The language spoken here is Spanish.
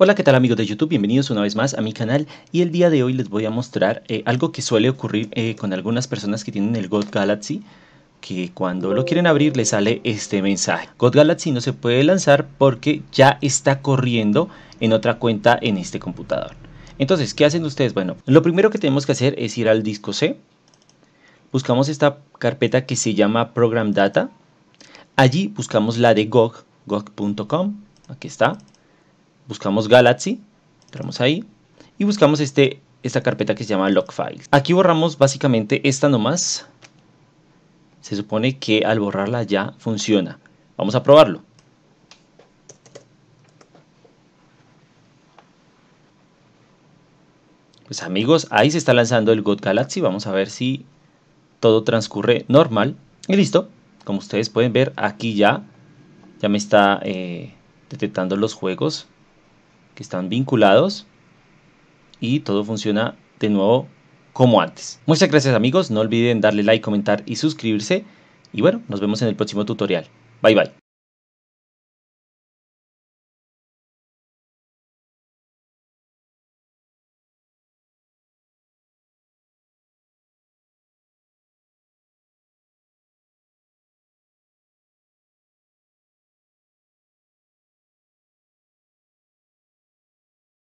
Hola, ¿qué tal amigos de YouTube? Bienvenidos una vez más a mi canal y el día de hoy les voy a mostrar eh, algo que suele ocurrir eh, con algunas personas que tienen el God Galaxy que cuando lo quieren abrir les sale este mensaje. God Galaxy no se puede lanzar porque ya está corriendo en otra cuenta en este computador. Entonces, ¿qué hacen ustedes? Bueno, lo primero que tenemos que hacer es ir al disco C. Buscamos esta carpeta que se llama Program Data. Allí buscamos la de GOG, GOG.com. Aquí está buscamos Galaxy, entramos ahí y buscamos este, esta carpeta que se llama log files. Aquí borramos básicamente esta nomás. Se supone que al borrarla ya funciona. Vamos a probarlo. Pues amigos, ahí se está lanzando el God Galaxy. Vamos a ver si todo transcurre normal. Y listo. Como ustedes pueden ver, aquí ya, ya me está eh, detectando los juegos que están vinculados y todo funciona de nuevo como antes. Muchas gracias amigos, no olviden darle like, comentar y suscribirse y bueno, nos vemos en el próximo tutorial. Bye bye.